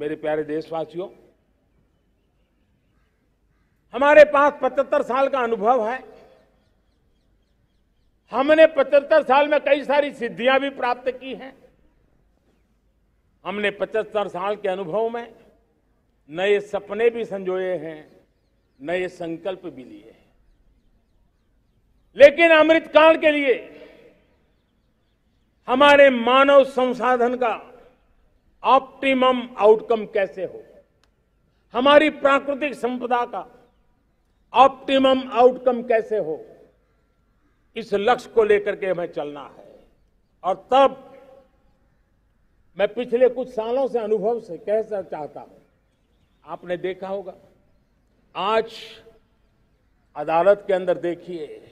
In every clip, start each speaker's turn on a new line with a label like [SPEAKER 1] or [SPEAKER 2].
[SPEAKER 1] मेरे प्यारे देशवासियों हमारे पास पचहत्तर साल का अनुभव है हमने पचहत्तर साल में कई सारी सिद्धियां भी प्राप्त की हैं हमने पचहत्तर साल के अनुभव में नए सपने भी संजोए हैं नए संकल्प भी लिए हैं लेकिन अमृतकाल के लिए हमारे मानव संसाधन का ऑप्टिमम आउटकम कैसे हो हमारी प्राकृतिक संपदा का ऑप्टिमम आउटकम कैसे हो इस लक्ष्य को लेकर के हमें चलना है और तब मैं पिछले कुछ सालों से अनुभव से कह सर चाहता हूं आपने देखा होगा आज अदालत के अंदर देखिए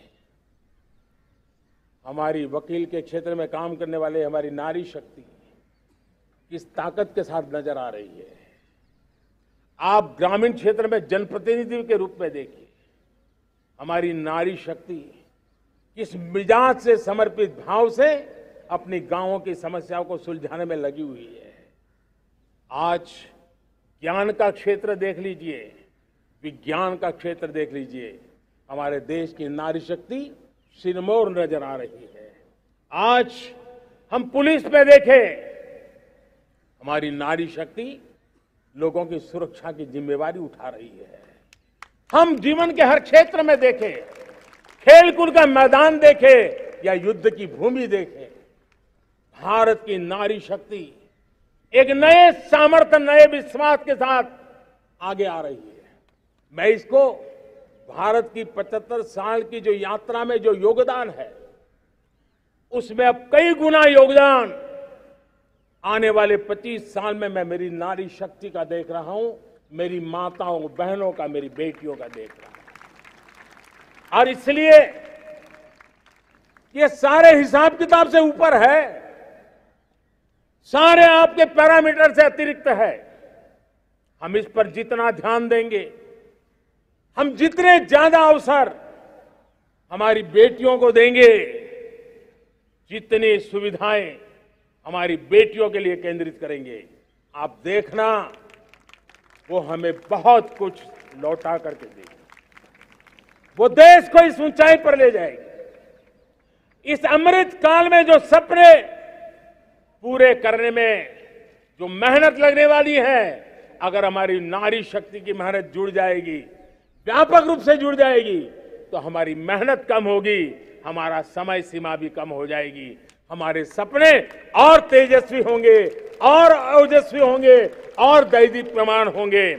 [SPEAKER 1] हमारी वकील के क्षेत्र में काम करने वाले हमारी नारी शक्ति किस ताकत के साथ नजर आ रही है आप ग्रामीण क्षेत्र में जनप्रतिनिधि के रूप में देखिए हमारी नारी शक्ति किस मिजाज से समर्पित भाव से अपनी गांवों की समस्याओं को सुलझाने में लगी हुई है आज ज्ञान का क्षेत्र देख लीजिए विज्ञान का क्षेत्र देख लीजिए हमारे देश की नारी शक्ति सिरमौर नजर आ रही है आज हम पुलिस में देखें हमारी नारी शक्ति लोगों की सुरक्षा की जिम्मेवारी उठा रही है हम जीवन के हर क्षेत्र में देखें खेलकूद का मैदान देखें या युद्ध की भूमि देखें भारत की नारी शक्ति एक नए सामर्थ्य नए विश्वास के साथ आगे आ रही है मैं इसको भारत की 75 साल की जो यात्रा में जो योगदान है उसमें अब कई गुना योगदान आने वाले 25 साल में मैं मेरी नारी शक्ति का देख रहा हूं मेरी माताओं बहनों का मेरी बेटियों का देख रहा हूं और इसलिए ये सारे हिसाब किताब से ऊपर है सारे आपके पैरामीटर से अतिरिक्त है हम इस पर जितना ध्यान देंगे हम जितने ज्यादा अवसर हमारी बेटियों को देंगे जितनी सुविधाएं हमारी बेटियों के लिए केंद्रित करेंगे आप देखना वो हमें बहुत कुछ लौटा करके देगी वो देश को इस ऊंचाई पर ले जाएगी इस अमृत काल में जो सपने पूरे करने में जो मेहनत लगने वाली है अगर हमारी नारी शक्ति की मेहनत जुड़ जाएगी व्यापक रूप से जुड़ जाएगी तो हमारी मेहनत कम होगी हमारा समय सीमा भी कम हो जाएगी हमारे सपने और तेजस्वी होंगे और ओजस्वी होंगे और दैदिक प्रमाण होंगे